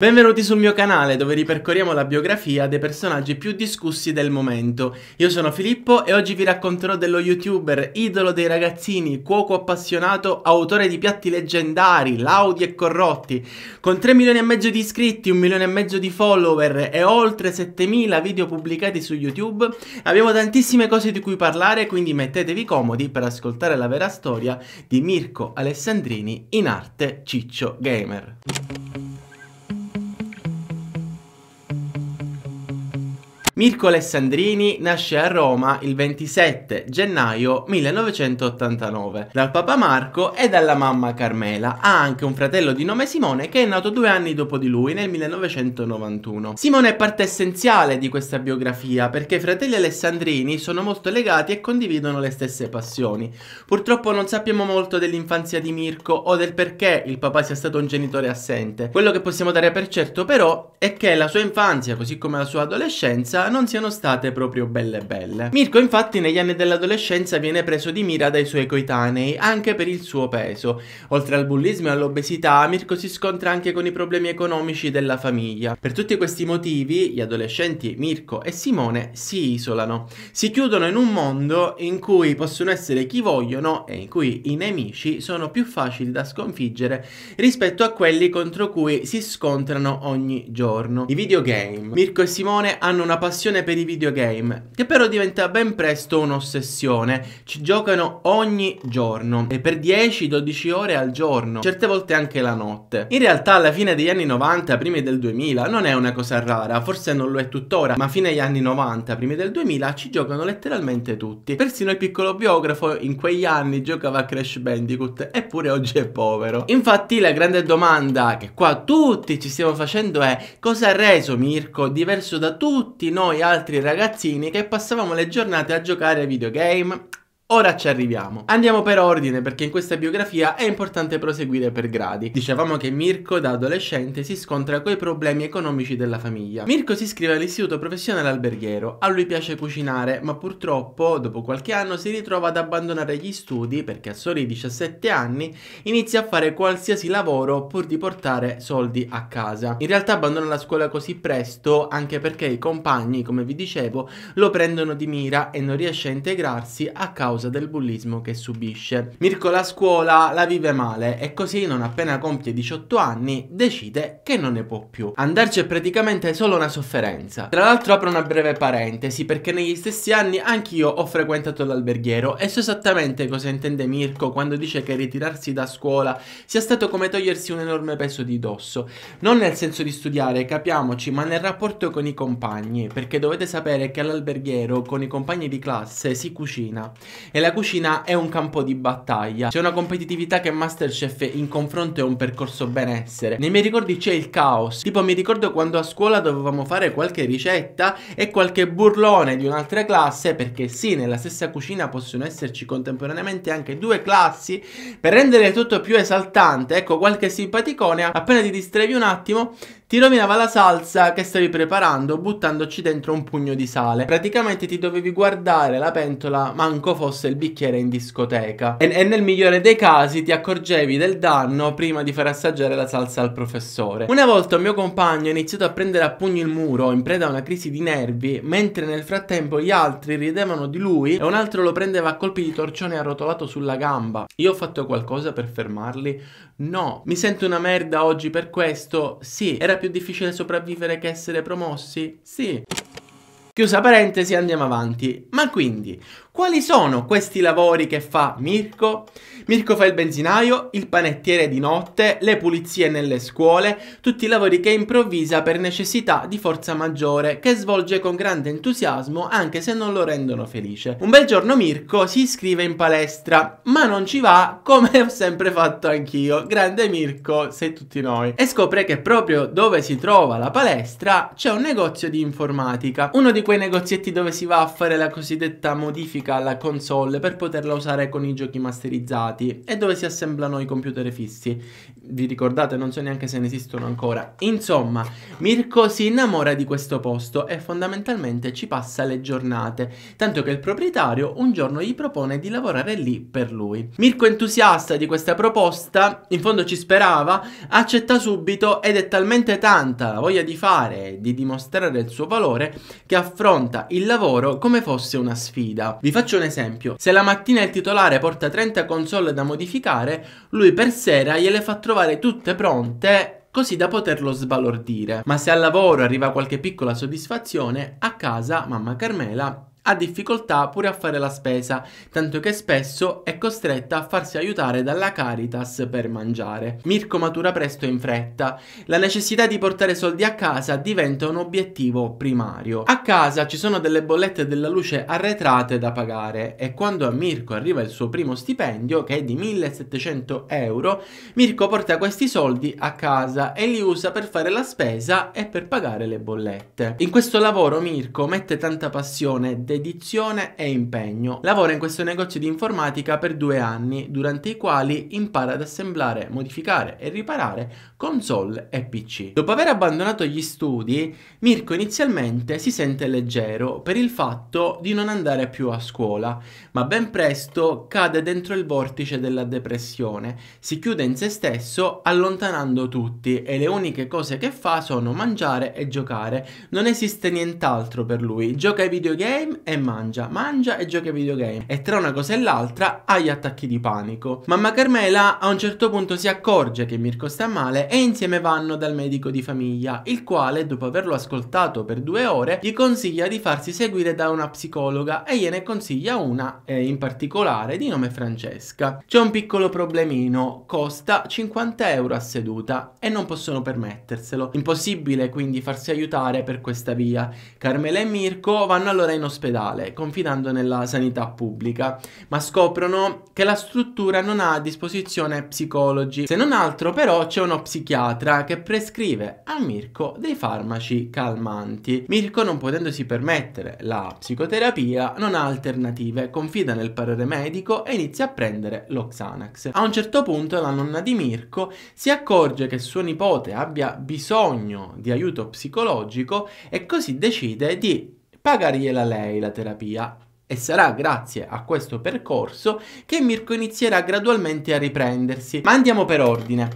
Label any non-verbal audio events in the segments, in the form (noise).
Benvenuti sul mio canale dove ripercorriamo la biografia dei personaggi più discussi del momento. Io sono Filippo e oggi vi racconterò dello youtuber, idolo dei ragazzini, cuoco appassionato, autore di piatti leggendari, laudi e corrotti. Con 3 milioni e mezzo di iscritti, 1 milione e mezzo di follower e oltre 7000 video pubblicati su YouTube, abbiamo tantissime cose di cui parlare, quindi mettetevi comodi per ascoltare la vera storia di Mirko Alessandrini in arte Ciccio Gamer. Mirko Alessandrini nasce a Roma il 27 gennaio 1989 dal papà Marco e dalla mamma Carmela. Ha anche un fratello di nome Simone che è nato due anni dopo di lui nel 1991. Simone è parte essenziale di questa biografia perché i fratelli Alessandrini sono molto legati e condividono le stesse passioni. Purtroppo non sappiamo molto dell'infanzia di Mirko o del perché il papà sia stato un genitore assente. Quello che possiamo dare per certo però è che la sua infanzia così come la sua adolescenza non siano state proprio belle belle. Mirko infatti negli anni dell'adolescenza viene preso di mira dai suoi coetanei, anche per il suo peso. Oltre al bullismo e all'obesità, Mirko si scontra anche con i problemi economici della famiglia. Per tutti questi motivi, gli adolescenti Mirko e Simone si isolano, si chiudono in un mondo in cui possono essere chi vogliono e in cui i nemici sono più facili da sconfiggere rispetto a quelli contro cui si scontrano ogni giorno. I videogame. Mirko e Simone hanno una passione passione per i videogame, che però diventa ben presto un'ossessione. Ci giocano ogni giorno, e per 10-12 ore al giorno, certe volte anche la notte. In realtà alla fine degli anni 90, primi del 2000, non è una cosa rara, forse non lo è tuttora, ma fine agli anni 90, primi del 2000, ci giocano letteralmente tutti. Persino il piccolo biografo in quegli anni giocava a Crash Bandicoot, eppure oggi è povero. Infatti la grande domanda che qua tutti ci stiamo facendo è cosa ha reso Mirko diverso da tutti noi? noi altri ragazzini che passavamo le giornate a giocare a videogame, Ora ci arriviamo. Andiamo per ordine perché in questa biografia è importante proseguire per gradi. Dicevamo che Mirko da adolescente si scontra con i problemi economici della famiglia. Mirko si iscrive all'istituto professionale alberghiero, a lui piace cucinare ma purtroppo dopo qualche anno si ritrova ad abbandonare gli studi perché a soli 17 anni inizia a fare qualsiasi lavoro pur di portare soldi a casa. In realtà abbandona la scuola così presto anche perché i compagni, come vi dicevo, lo prendono di mira e non riesce a integrarsi a causa causa del bullismo che subisce. Mirko la scuola la vive male e così non appena compie 18 anni decide che non ne può più. Andarci è praticamente solo una sofferenza. Tra l'altro apro una breve parentesi perché negli stessi anni anch'io ho frequentato l'alberghiero e so esattamente cosa intende Mirko quando dice che ritirarsi da scuola sia stato come togliersi un enorme peso di dosso. Non nel senso di studiare, capiamoci, ma nel rapporto con i compagni, perché dovete sapere che all'alberghiero con i compagni di classe si cucina e la cucina è un campo di battaglia. C'è una competitività che Masterchef in confronto è un percorso benessere. Nei miei ricordi c'è il caos, tipo mi ricordo quando a scuola dovevamo fare qualche ricetta e qualche burlone di un'altra classe, perché sì, nella stessa cucina possono esserci contemporaneamente anche due classi, per rendere tutto più esaltante, ecco qualche simpaticone, appena ti distrevi un attimo, ti rovinava la salsa che stavi preparando buttandoci dentro un pugno di sale. Praticamente ti dovevi guardare la pentola manco fosse il bicchiere in discoteca. E, e nel migliore dei casi ti accorgevi del danno prima di far assaggiare la salsa al professore. Una volta un mio compagno ha iniziato a prendere a pugno il muro in preda a una crisi di nervi, mentre nel frattempo gli altri ridevano di lui e un altro lo prendeva a colpi di torcione arrotolato sulla gamba. Io ho fatto qualcosa per fermarli? No. Mi sento una merda oggi per questo? Sì. Era più difficile sopravvivere che essere promossi? Sì. Chiusa parentesi, andiamo avanti. Ma quindi, quali sono questi lavori che fa Mirko? Mirko fa il benzinaio, il panettiere di notte, le pulizie nelle scuole, tutti i lavori che improvvisa per necessità di forza maggiore, che svolge con grande entusiasmo anche se non lo rendono felice. Un bel giorno Mirko si iscrive in palestra, ma non ci va come ho sempre fatto anch'io. Grande Mirko, sei tutti noi. E scopre che proprio dove si trova la palestra c'è un negozio di informatica, uno di quei negozietti dove si va a fare la cosiddetta modifica grafica alla console per poterla usare con i giochi masterizzati e dove si assemblano i computer fissi. Vi ricordate? Non so neanche se ne esistono ancora. Insomma, Mirko si innamora di questo posto e fondamentalmente ci passa le giornate, tanto che il proprietario un giorno gli propone di lavorare lì per lui. Mirko entusiasta di questa proposta, in fondo ci sperava, accetta subito ed è talmente tanta la voglia di fare e di dimostrare il suo valore che affronta il lavoro come fosse una sfida. Vi faccio un esempio, se la mattina il titolare porta 30 console da modificare, lui per sera gliele fa trovare tutte pronte così da poterlo sbalordire. Ma se al lavoro arriva qualche piccola soddisfazione, a casa mamma Carmela ha difficoltà pure a fare la spesa, tanto che spesso è costretta a farsi aiutare dalla Caritas per mangiare. Mirko matura presto in fretta. La necessità di portare soldi a casa diventa un obiettivo primario. A casa ci sono delle bollette della luce arretrate da pagare e quando a Mirko arriva il suo primo stipendio, che è di 1700 euro, Mirko porta questi soldi a casa e li usa per fare la spesa e per pagare le bollette. In questo lavoro Mirko mette tanta passione, dedizione edizione e impegno. Lavora in questo negozio di informatica per due anni, durante i quali impara ad assemblare, modificare e riparare console e PC. Dopo aver abbandonato gli studi, Mirko inizialmente si sente leggero per il fatto di non andare più a scuola, ma ben presto cade dentro il vortice della depressione, si chiude in se stesso allontanando tutti e le uniche cose che fa sono mangiare e giocare. Non esiste nient'altro per lui, gioca ai videogame e mangia, mangia e gioca ai videogame. E tra una cosa e l'altra ha gli attacchi di panico. Mamma Carmela a un certo punto si accorge che Mirko sta male e insieme vanno dal medico di famiglia, il quale, dopo averlo ascoltato per due ore, gli consiglia di farsi seguire da una psicologa e gliene consiglia una eh, in particolare di nome Francesca. C'è un piccolo problemino, costa 50 euro a seduta e non possono permetterselo. Impossibile quindi farsi aiutare per questa via. Carmela e Mirko vanno allora in ospedale dell'ospedale, confidando nella sanità pubblica, ma scoprono che la struttura non ha a disposizione psicologi. Se non altro però c'è uno psichiatra che prescrive a Mirko dei farmaci calmanti. Mirko non potendosi permettere la psicoterapia non ha alternative, confida nel parere medico e inizia a prendere lo Xanax. A un certo punto la nonna di Mirko si accorge che suo nipote abbia bisogno di aiuto psicologico e così decide di pagargliela lei la terapia. E sarà grazie a questo percorso che Mirko inizierà gradualmente a riprendersi. Ma andiamo per ordine.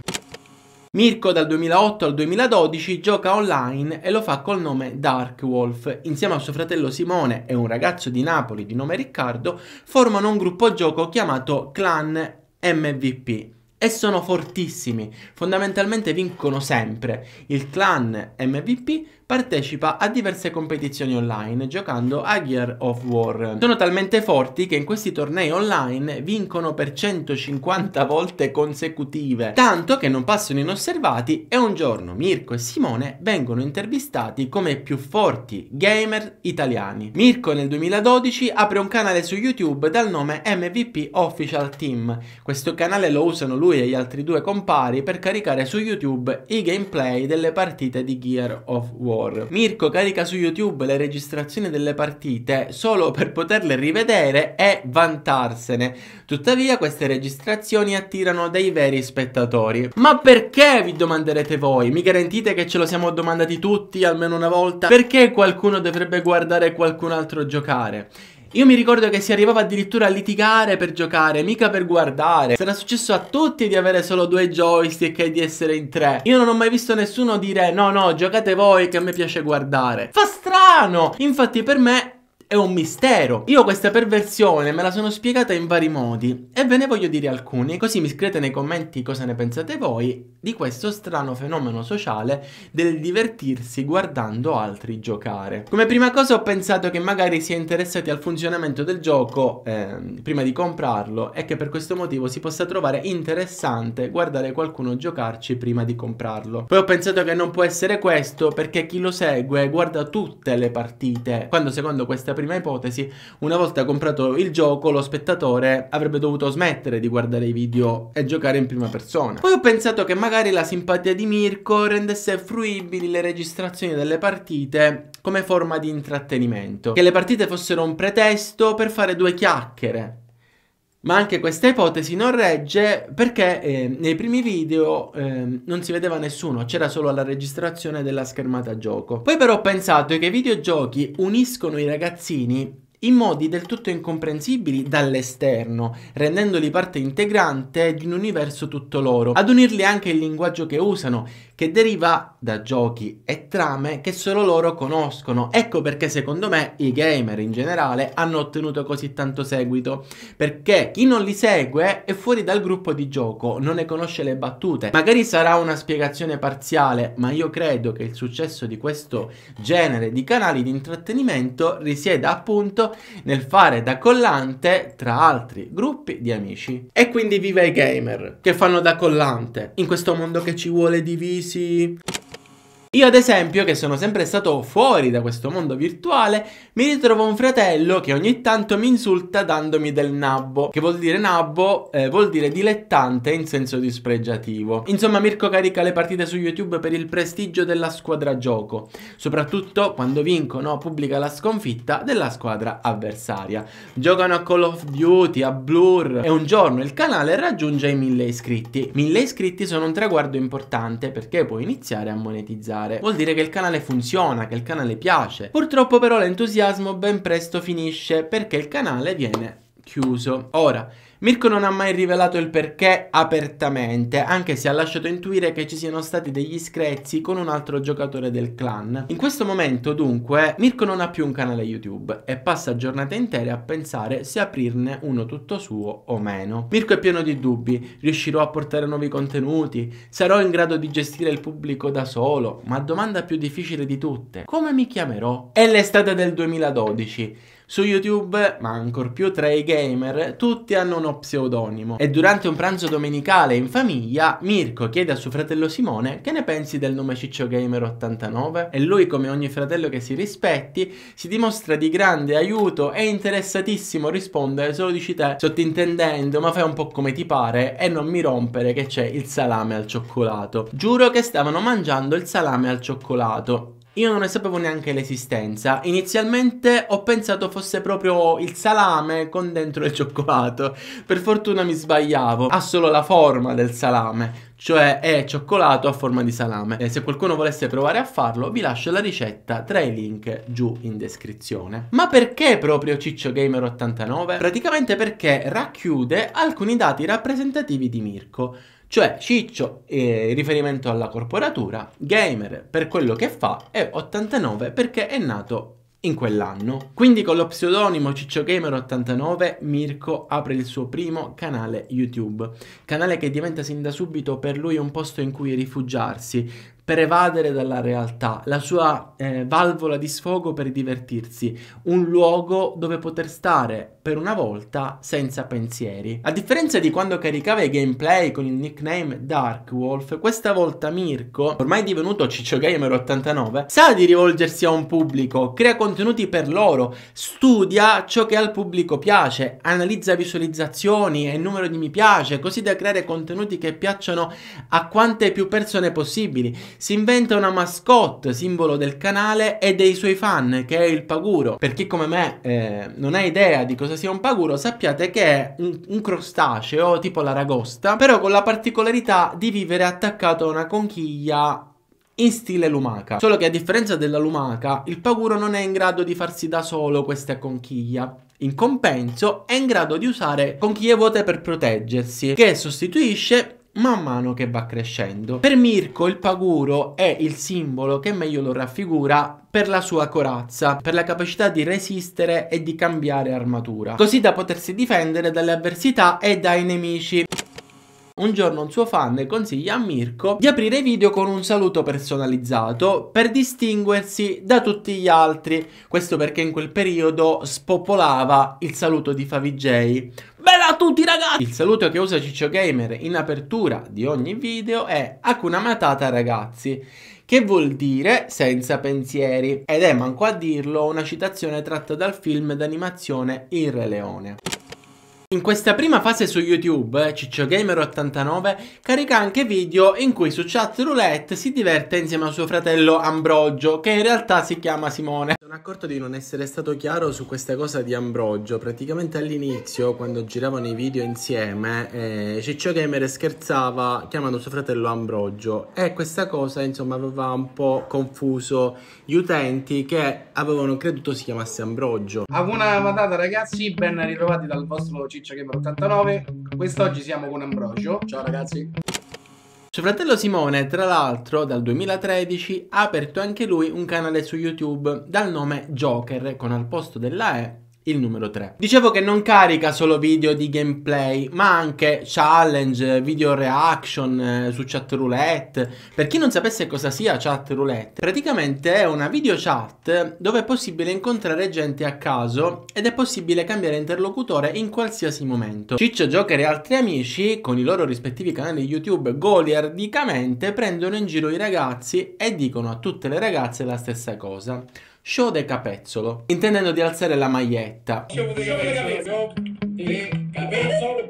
Mirko dal 2008 al 2012 gioca online e lo fa col nome Dark Wolf. Insieme a suo fratello Simone e un ragazzo di Napoli di nome Riccardo formano un gruppo gioco chiamato Clan MVP e sono fortissimi, fondamentalmente vincono sempre. Il clan MVP partecipa a diverse competizioni online giocando a Gear of War. Sono talmente forti che in questi tornei online vincono per 150 volte consecutive, tanto che non passano inosservati e un giorno Mirko e Simone vengono intervistati come i più forti gamer italiani. Mirko nel 2012 apre un canale su YouTube dal nome MVP Official Team. Questo canale lo usano lui e gli altri due compari per caricare su YouTube i gameplay delle partite di Gear of War. War. Mirko carica su YouTube le registrazioni delle partite solo per poterle rivedere e vantarsene. Tuttavia queste registrazioni attirano dei veri spettatori. Ma perché vi domanderete voi? Mi garantite che ce lo siamo domandati tutti almeno una volta? Perché qualcuno dovrebbe guardare qualcun altro giocare? Io mi ricordo che si arrivava addirittura a litigare per giocare, mica per guardare. Sarà successo a tutti di avere solo due joystick e di essere in tre. Io non ho mai visto nessuno dire no no giocate voi che a me piace guardare. Fa strano! Infatti per me è un mistero. Io questa perversione me la sono spiegata in vari modi e ve ne voglio dire alcuni, così mi scrivete nei commenti cosa ne pensate voi di questo strano fenomeno sociale del divertirsi guardando altri giocare. Come prima cosa ho pensato che magari si è interessati al funzionamento del gioco eh, prima di comprarlo e che per questo motivo si possa trovare interessante guardare qualcuno giocarci prima di comprarlo. Poi ho pensato che non può essere questo perché chi lo segue guarda tutte le partite, quando secondo questa prima prima ipotesi, una volta comprato il gioco lo spettatore avrebbe dovuto smettere di guardare i video e giocare in prima persona. Poi ho pensato che magari la simpatia di Mirko rendesse fruibili le registrazioni delle partite come forma di intrattenimento, che le partite fossero un pretesto per fare due chiacchiere ma anche questa ipotesi non regge perché eh, nei primi video eh, non si vedeva nessuno, c'era solo la registrazione della schermata gioco. Poi però ho pensato che i videogiochi uniscono i ragazzini in modi del tutto incomprensibili dall'esterno, rendendoli parte integrante di un universo tutto loro, ad unirli anche il linguaggio che usano, che deriva da giochi e trame che solo loro conoscono. Ecco perché secondo me i gamer in generale hanno ottenuto così tanto seguito, perché chi non li segue è fuori dal gruppo di gioco, non ne conosce le battute. Magari sarà una spiegazione parziale, ma io credo che il successo di questo genere di canali di intrattenimento risieda appunto nel fare da collante tra altri gruppi di amici. E quindi viva i gamer che fanno da collante in questo mondo che ci vuole diviso sí. Io ad esempio, che sono sempre stato fuori da questo mondo virtuale, mi ritrovo un fratello che ogni tanto mi insulta dandomi del nabbo, che vuol dire nabbo, eh, vuol dire dilettante in senso dispregiativo. Insomma, Mirko carica le partite su YouTube per il prestigio della squadra gioco, soprattutto quando vincono pubblica la sconfitta della squadra avversaria. Giocano a Call of Duty, a Blur e un giorno il canale raggiunge i 1000 iscritti. 1000 iscritti sono un traguardo importante perché puoi iniziare a monetizzare fare. Vuol dire che il canale funziona, che il canale piace. Purtroppo però l'entusiasmo ben presto finisce perché il canale viene chiuso. Ora, Mirko non ha mai rivelato il perché apertamente, anche se ha lasciato intuire che ci siano stati degli screzi con un altro giocatore del clan. In questo momento, dunque, Mirko non ha più un canale YouTube e passa giornate intere a pensare se aprirne uno tutto suo o meno. Mirko è pieno di dubbi, riuscirò a portare nuovi contenuti, sarò in grado di gestire il pubblico da solo, ma domanda più difficile di tutte, come mi chiamerò? È l'estate del 2012 su YouTube, ma ancor più tra i gamer, tutti hanno uno pseudonimo. E durante un pranzo domenicale in famiglia, Mirko chiede a suo fratello Simone che ne pensi del nome Ciccio Gamer 89 e lui, come ogni fratello che si rispetti, si dimostra di grande aiuto e interessatissimo a rispondere solo dici te, sottintendendo ma fai un po' come ti pare e non mi rompere che c'è il salame al cioccolato. Giuro che stavano mangiando il salame al cioccolato io non ne sapevo neanche l'esistenza. Inizialmente ho pensato fosse proprio il salame con dentro il cioccolato. Per fortuna mi sbagliavo. Ha solo la forma del salame cioè è cioccolato a forma di salame. E se qualcuno volesse provare a farlo, vi lascio la ricetta tra i link giù in descrizione. Ma perché proprio Ciccio Gamer 89? Praticamente perché racchiude alcuni dati rappresentativi di Mirko. Cioè Ciccio eh, in riferimento alla corporatura, gamer per quello che fa e 89 perché è nato in quell'anno. Quindi con lo pseudonimo CiccioGamer89 Mirko apre il suo primo canale YouTube, canale che diventa sin da subito per lui un posto in cui rifugiarsi, per evadere dalla realtà, la sua eh, valvola di sfogo per divertirsi, un luogo dove poter stare per una volta senza pensieri. A differenza di quando caricava i gameplay con il nickname Dark Wolf, questa volta Mirko, ormai divenuto Ciccio Gamer 89, sa di rivolgersi a un pubblico, crea contenuti per loro, studia ciò che al pubblico piace, analizza visualizzazioni e numero di mi piace, così da creare contenuti che piacciono a quante più persone possibili. Si inventa una mascotte, simbolo del canale e dei suoi fan, che è il paguro. Per chi come me eh, non ha idea di cosa cosa sia un paguro sappiate che è un, un crostaceo tipo l'aragosta, però con la particolarità di vivere attaccato a una conchiglia in stile lumaca. Solo che a differenza della lumaca, il paguro non è in grado di farsi da solo questa conchiglia. In compenso è in grado di usare conchiglie vuote per proteggersi, che sostituisce man mano che va crescendo. Per Mirko il paguro è il simbolo che meglio lo raffigura per la sua corazza, per la capacità di resistere e di cambiare armatura, così da potersi difendere dalle avversità e dai nemici. Un giorno un suo fan consiglia a Mirko di aprire i video con un saluto personalizzato per distinguersi da tutti gli altri. Questo perché in quel periodo spopolava il saluto di Favij. Bella a tutti ragazzi! Il saluto che usa Ciccio Gamer in apertura di ogni video è Hakuna Matata ragazzi, che vuol dire senza pensieri, ed è manco a dirlo una citazione tratta dal film d'animazione Il Re Leone. In questa prima fase su YouTube, eh, CiccioGamer89 carica anche video in cui su chat roulette si diverte insieme a suo fratello Ambrogio, che in realtà si chiama Simone. Sono accorto di non essere stato chiaro su questa cosa di Ambrogio. Praticamente all'inizio, quando giravano i video insieme, eh, CiccioGamer scherzava chiamando suo fratello Ambrogio e questa cosa, insomma, aveva un po' confuso gli utenti che avevano creduto si chiamasse Ambrogio. A una patata ragazzi, ben ritrovati dal vostro Ciccio FitchGamer89. Quest'oggi siamo con Ambrogio. Ciao ragazzi. Suo fratello Simone, tra l'altro, dal 2013 ha aperto anche lui un canale su YouTube dal nome Joker con al posto della E il numero 3. Dicevo che non carica solo video di gameplay, ma anche challenge, video reaction eh, su chat roulette. Per chi non sapesse cosa sia chat roulette, praticamente è una video chat dove è possibile incontrare gente a caso ed è possibile cambiare interlocutore in qualsiasi momento. Ciccio Joker e altri amici, con i loro rispettivi canali YouTube, goliardicamente prendono in giro i ragazzi e dicono a tutte le ragazze la stessa cosa show de capezzolo, intendendo di alzare la maglietta. Show de capezzolo,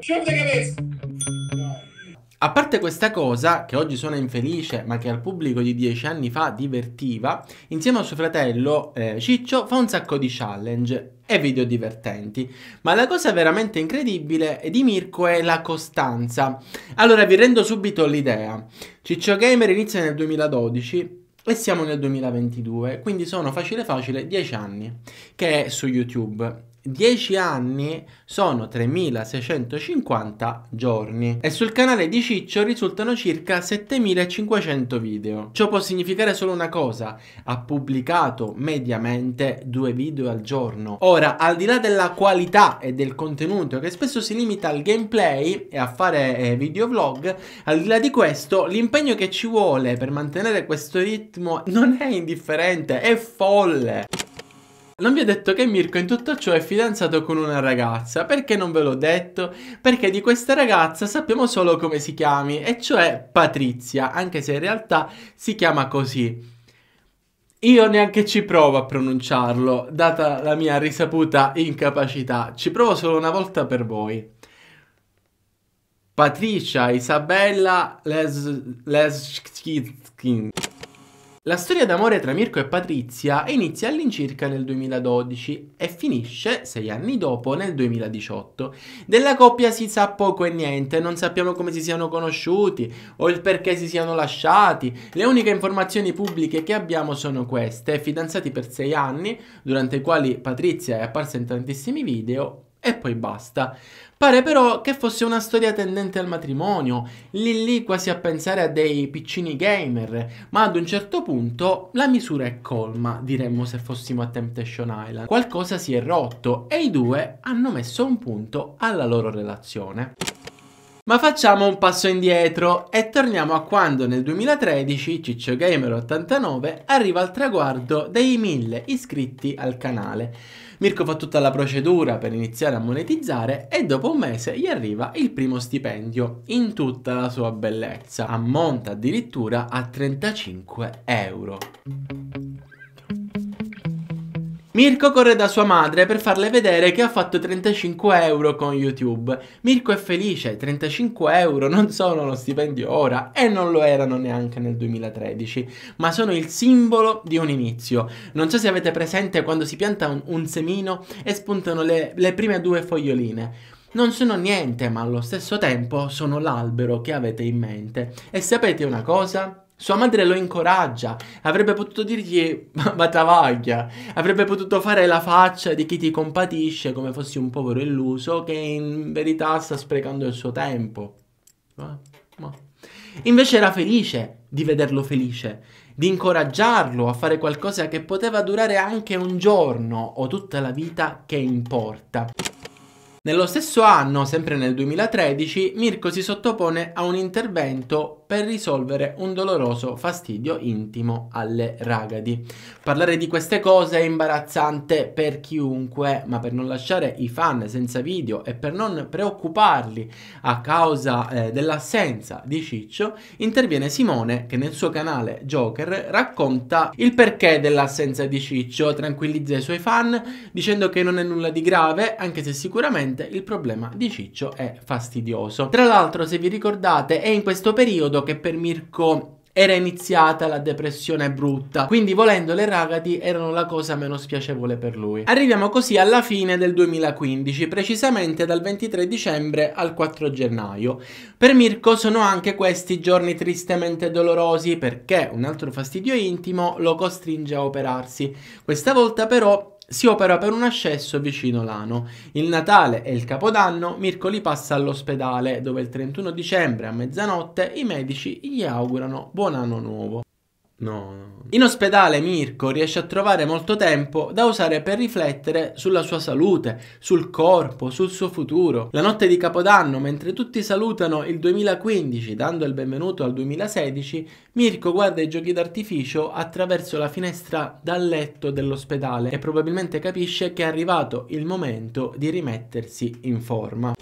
A parte questa cosa, che oggi suona infelice ma che al pubblico di dieci anni fa divertiva, insieme a suo fratello eh, Ciccio fa un sacco di challenge e video divertenti. Ma la cosa veramente incredibile di Mirko è la costanza. Allora vi rendo subito l'idea. Ciccio Gamer inizia nel 2012 e siamo nel 2022, quindi sono facile facile 10 anni che è su YouTube 10 anni sono 3650 giorni e sul canale di Ciccio risultano circa 7500 video. Ciò può significare solo una cosa, ha pubblicato mediamente due video al giorno. Ora, al di là della qualità e del contenuto che spesso si limita al gameplay e a fare eh, vlog, al di là di questo l'impegno che ci vuole per mantenere questo ritmo non è indifferente, è folle. Non vi ho detto che Mirko in tutto ciò è fidanzato con una ragazza, perché non ve l'ho detto? Perché di questa ragazza sappiamo solo come si chiami, e cioè Patrizia, anche se in realtà si chiama così. Io neanche ci provo a pronunciarlo, data la mia risaputa incapacità, ci provo solo una volta per voi. Patricia Isabella Les... La storia d'amore tra Mirko e Patrizia inizia all'incirca nel 2012 e finisce, sei anni dopo, nel 2018. Della coppia si sa poco e niente, non sappiamo come si siano conosciuti o il perché si siano lasciati. Le uniche informazioni pubbliche che abbiamo sono queste, fidanzati per sei anni, durante i quali Patrizia è apparsa in tantissimi video e poi basta. Pare però che fosse una storia tendente al matrimonio, lì lì quasi a pensare a dei piccini gamer, ma ad un certo punto la misura è colma, diremmo se fossimo a Temptation Island. Qualcosa si è rotto e i due hanno messo un punto alla loro relazione. Ma facciamo un passo indietro e torniamo a quando nel 2013 cicciogamer 89 arriva al traguardo dei 1000 iscritti al canale. Mirko fa tutta la procedura per iniziare a monetizzare e dopo un mese gli arriva il primo stipendio in tutta la sua bellezza, ammonta addirittura a 35 euro. Mirko corre da sua madre per farle vedere che ha fatto 35 euro con YouTube. Mirko è felice, 35 euro non sono uno stipendio ora e non lo erano neanche nel 2013, ma sono il simbolo di un inizio. Non so se avete presente quando si pianta un, un semino e spuntano le, le prime due foglioline. Non sono niente, ma allo stesso tempo sono l'albero che avete in mente. E sapete una cosa? Sua madre lo incoraggia, avrebbe potuto dirgli batavaglia, avrebbe potuto fare la faccia di chi ti compatisce come fossi un povero illuso che in verità sta sprecando il suo tempo. Ma, ma. Invece era felice di vederlo felice, di incoraggiarlo a fare qualcosa che poteva durare anche un giorno o tutta la vita che importa. Nello stesso anno, sempre nel 2013, Mirko si sottopone a un intervento per risolvere un doloroso fastidio intimo alle ragadi. Parlare di queste cose è imbarazzante per chiunque, ma per non lasciare i fan senza video e per non preoccuparli a causa eh, dell'assenza di Ciccio, interviene Simone che nel suo canale Joker racconta il perché dell'assenza di Ciccio, tranquillizza i suoi fan dicendo che non è nulla di grave, anche se sicuramente il problema di Ciccio è fastidioso. Tra l'altro, se vi ricordate, è in questo periodo che per Mirko era iniziata la depressione brutta. Quindi, volendo, le ragati erano la cosa meno spiacevole per lui. Arriviamo così alla fine del 2015, precisamente dal 23 dicembre al 4 gennaio. Per Mirko sono anche questi giorni tristemente dolorosi perché un altro fastidio intimo lo costringe a operarsi. Questa volta, però, si opera per un ascesso vicino l'ano. Il Natale e il Capodanno Mirko li passa all'ospedale dove il 31 dicembre a mezzanotte i medici gli augurano buon anno nuovo. No, no. In ospedale Mirko riesce a trovare molto tempo da usare per riflettere sulla sua salute, sul corpo, sul suo futuro. La notte di Capodanno, mentre tutti salutano il 2015 dando il benvenuto al 2016, Mirko guarda i giochi d'artificio attraverso la finestra dal letto dell'ospedale e probabilmente capisce che è arrivato il momento di rimettersi in forma.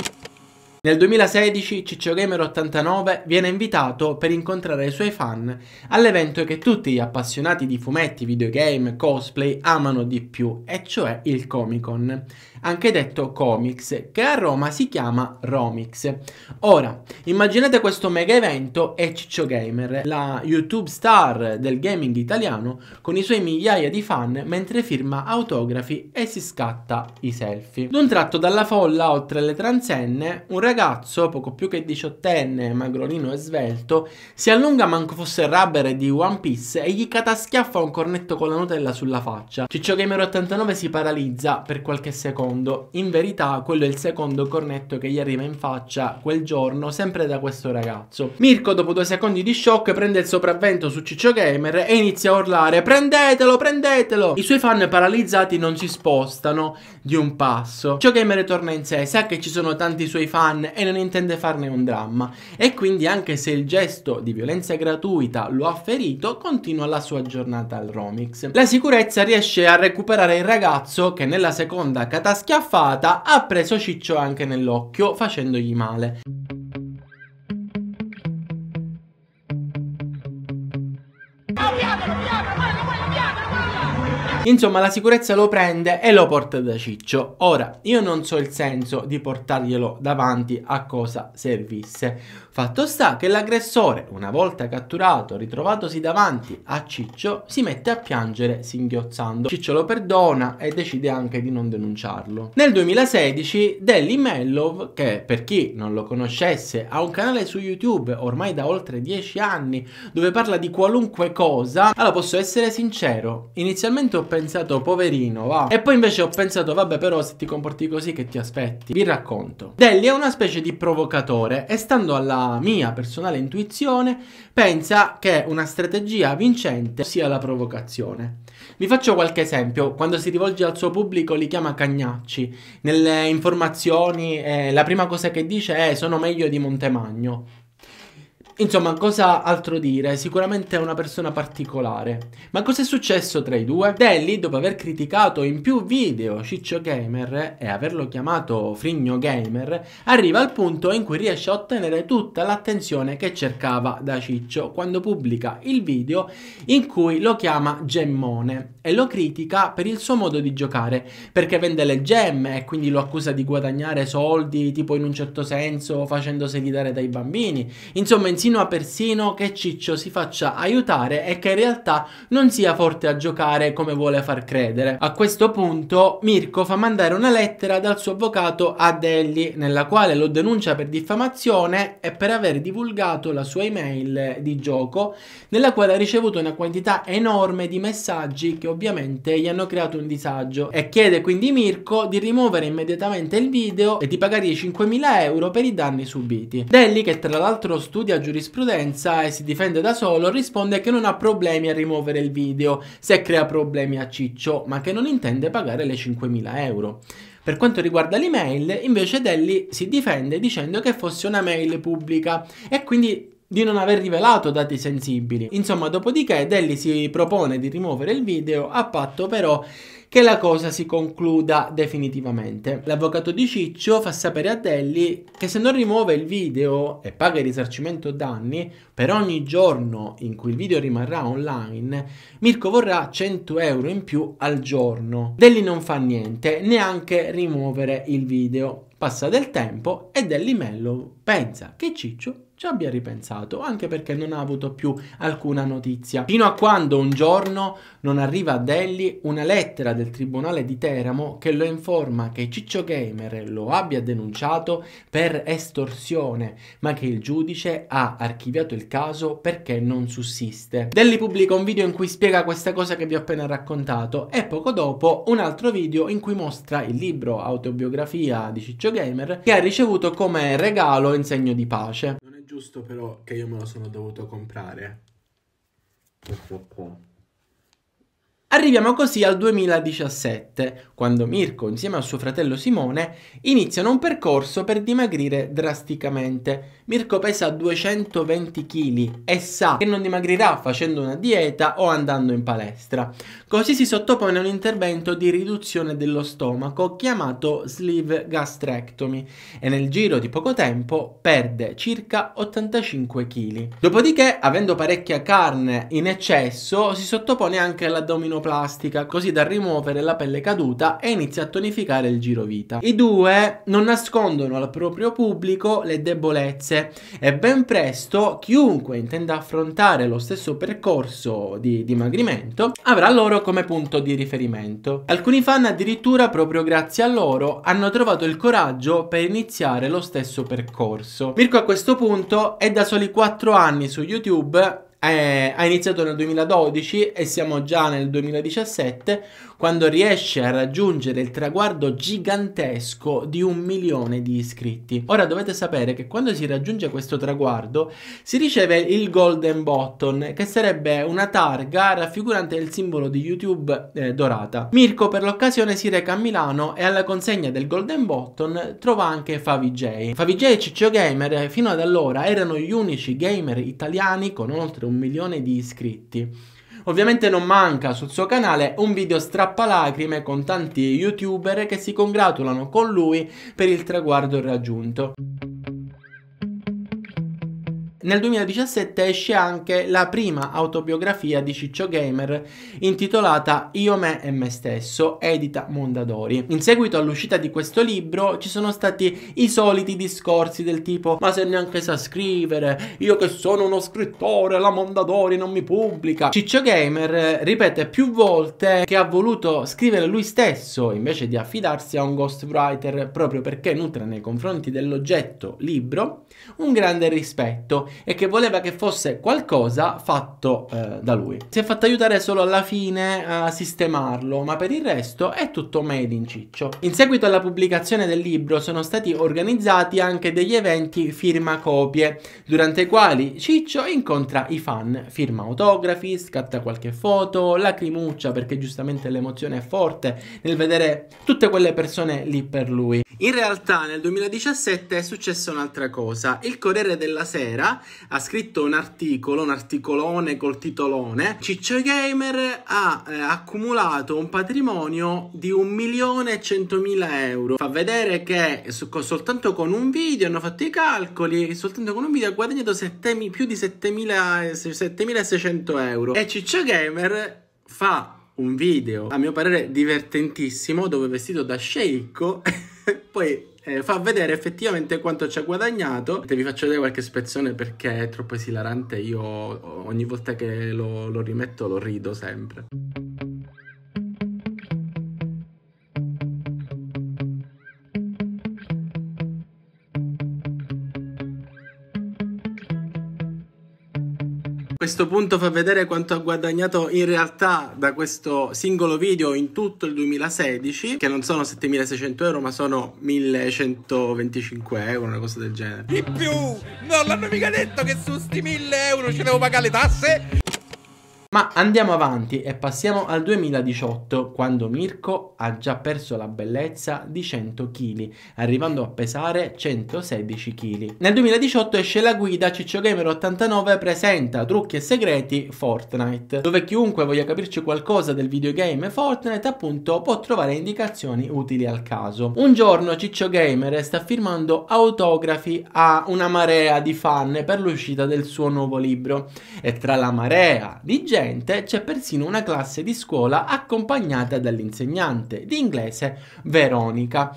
Nel 2016 Ciccio Gamer 89 viene invitato per incontrare i suoi fan all'evento che tutti gli appassionati di fumetti, videogame, cosplay amano di più, e cioè il Comic Con anche detto Comics, che a Roma si chiama Romix. Ora, immaginate questo mega evento e Ciccio Gamer, la YouTube star del gaming italiano, con i suoi migliaia di fan mentre firma autografi e si scatta i selfie. D'un tratto dalla folla, oltre le transenne, un ragazzo, poco più che diciottenne, magrolino e svelto, si allunga manco fosse il rubber di One Piece e gli cataschiaffa un cornetto con la Nutella sulla faccia. Ciccio Gamer 89 si paralizza per qualche secondo secondo. In verità quello è il secondo cornetto che gli arriva in faccia quel giorno, sempre da questo ragazzo. Mirko dopo due secondi di shock prende il sopravvento su Ciccio Gamer e inizia a urlare prendetelo, prendetelo! I suoi fan paralizzati non si spostano di un passo. Ciccio Gamer torna in sé, sa che ci sono tanti suoi fan e non intende farne un dramma e quindi anche se il gesto di violenza gratuita lo ha ferito, continua la sua giornata al Romix. La sicurezza riesce a recuperare il ragazzo che nella seconda catastrofe schiaffata ha preso Ciccio anche nell'occhio facendogli male. Insomma, la sicurezza lo prende e lo porta da Ciccio. Ora, io non so il senso di portarglielo davanti a cosa servisse. Fatto sta che l'aggressore, una volta catturato, ritrovatosi davanti a Ciccio, si mette a piangere singhiozzando. Ciccio lo perdona e decide anche di non denunciarlo. Nel 2016 Deli Mellow, che per chi non lo conoscesse ha un canale su YouTube ormai da oltre 10 anni dove parla di qualunque cosa, allora posso essere sincero, inizialmente ho pensato poverino va e poi invece ho pensato vabbè però se ti comporti così che ti aspetti? Vi racconto. Deli è una specie di provocatore e stando alla mia personale intuizione, pensa che una strategia vincente sia la provocazione. Vi faccio qualche esempio, quando si rivolge al suo pubblico li chiama cagnacci, nelle informazioni eh, la prima cosa che dice è sono meglio di Montemagno, Insomma, cosa altro dire? Sicuramente è una persona particolare. Ma cosa è successo tra i due? Delli, dopo aver criticato in più video Ciccio Gamer e averlo chiamato Frigno Gamer, arriva al punto in cui riesce a ottenere tutta l'attenzione che cercava da Ciccio quando pubblica il video in cui lo chiama Gemmone e lo critica per il suo modo di giocare, perché vende le gemme e quindi lo accusa di guadagnare soldi, tipo in un certo senso, facendoseli dare dai bambini. Insomma, in insinua persino che Ciccio si faccia aiutare e che in realtà non sia forte a giocare come vuole far credere. A questo punto Mirko fa mandare una lettera dal suo avvocato a Delli nella quale lo denuncia per diffamazione e per aver divulgato la sua email di gioco nella quale ha ricevuto una quantità enorme di messaggi che ovviamente gli hanno creato un disagio e chiede quindi Mirko di rimuovere immediatamente il video e di pagare 5.000 euro per i danni subiti. Delli che tra l'altro studia giustizia giurisprudenza e si difende da solo, risponde che non ha problemi a rimuovere il video se crea problemi a Ciccio, ma che non intende pagare le 5.000 euro. Per quanto riguarda l'email, invece Delli si difende dicendo che fosse una mail pubblica e quindi di non aver rivelato dati sensibili. Insomma, dopodiché Delli si propone di rimuovere il video a patto però che la cosa si concluda definitivamente. L'avvocato di Ciccio fa sapere a Telli che se non rimuove il video e paga il risarcimento danni per ogni giorno in cui il video rimarrà online, Mirko vorrà 100 euro in più al giorno. Telli non fa niente, neanche rimuovere il video. Passa del tempo e Dellimello pensa che Ciccio ci abbia ripensato, anche perché non ha avuto più alcuna notizia. Fino a quando un giorno non arriva a Delli una lettera del tribunale di Teramo che lo informa che Ciccio Gamer lo abbia denunciato per estorsione, ma che il giudice ha archiviato il caso perché non sussiste. Delli pubblica un video in cui spiega questa cosa che vi ho appena raccontato e poco dopo un altro video in cui mostra il libro autobiografia di Ciccio gamer che ha ricevuto come regalo in segno di pace. Non è giusto però che io me lo sono dovuto comprare. Questo qua. Arriviamo così al 2017, quando Mirko, insieme a suo fratello Simone, iniziano un percorso per dimagrire drasticamente. Mirko pesa 220 kg e sa che non dimagrirà facendo una dieta o andando in palestra. Così si sottopone a un intervento di riduzione dello stomaco chiamato sleeve gastrectomy e nel giro di poco tempo perde circa 85 kg. Dopodiché, avendo parecchia carne in eccesso, si sottopone anche all'addominoplastica plastica, così da rimuovere la pelle caduta e inizia a tonificare il giro vita. I due non nascondono al proprio pubblico le debolezze e ben presto chiunque intenda affrontare lo stesso percorso di dimagrimento avrà loro come punto di riferimento. Alcuni fan addirittura proprio grazie a loro hanno trovato il coraggio per iniziare lo stesso percorso. Mirko a questo punto è da soli 4 anni su YouTube eh, ha iniziato nel 2012 e siamo già nel 2017 quando riesce a raggiungere il traguardo gigantesco di un milione di iscritti. Ora dovete sapere che quando si raggiunge questo traguardo si riceve il golden button che sarebbe una targa raffigurante il simbolo di YouTube eh, dorata. Mirko per l'occasione si reca a Milano e alla consegna del golden button trova anche Favij. Favij e Ciccio Gamer fino ad allora erano gli unici gamer italiani con oltre un milione di iscritti. Ovviamente non manca sul suo canale un video strappalacrime con tanti youtuber che si congratulano con lui per il traguardo raggiunto. Nel 2017 esce anche la prima autobiografia di Ciccio Gamer intitolata Io me e me stesso, edita Mondadori. In seguito all'uscita di questo libro ci sono stati i soliti discorsi del tipo ma se neanche sa scrivere, io che sono uno scrittore, la Mondadori non mi pubblica. Ciccio Gamer ripete più volte che ha voluto scrivere lui stesso invece di affidarsi a un ghostwriter proprio perché nutre nei confronti dell'oggetto libro un grande rispetto e che voleva che fosse qualcosa fatto eh, da lui. Si è fatto aiutare solo alla fine a sistemarlo, ma per il resto è tutto made in ciccio. In seguito alla pubblicazione del libro sono stati organizzati anche degli eventi firma copie, durante i quali Ciccio incontra i fan, firma autografi, scatta qualche foto, lacrimuccia perché giustamente l'emozione è forte nel vedere tutte quelle persone lì per lui. In realtà nel 2017 è successa un'altra cosa. Il Corriere della Sera ha scritto un articolo, un articolone col titolone Ciccio Gamer ha eh, accumulato un patrimonio di 1.100.000 euro. Fa vedere che su, soltanto con un video hanno fatto i calcoli, soltanto con un video ha guadagnato 7, più di 7.600 euro. E Ciccio Gamer fa un video, a mio parere divertentissimo, dove è vestito da sceicco (laughs) (laughs) poi eh, fa vedere effettivamente quanto ci ha guadagnato. Te vi faccio vedere qualche spezzone perché è troppo esilarante. Io ogni volta che lo, lo rimetto lo rido sempre. questo punto fa vedere quanto ha guadagnato in realtà da questo singolo video in tutto il 2016, che non sono 7600 euro ma sono 1125 euro, una cosa del genere. Di più! Non l'hanno mica detto che su sti 1000 euro ci devo pagare le tasse! Ma andiamo avanti e passiamo al 2018, quando Mirko ha già perso la bellezza di 100 kg, arrivando a pesare 116 kg. Nel 2018 esce la guida Ciccio Gamer 89 presenta trucchi e segreti Fortnite, dove chiunque voglia capirci qualcosa del videogame Fortnite appunto può trovare indicazioni utili al caso. Un giorno Ciccio Gamer sta firmando autografi a una marea di fan per l'uscita del suo nuovo libro e tra la marea di gente studente c'è persino una classe di scuola accompagnata dall'insegnante di inglese Veronica.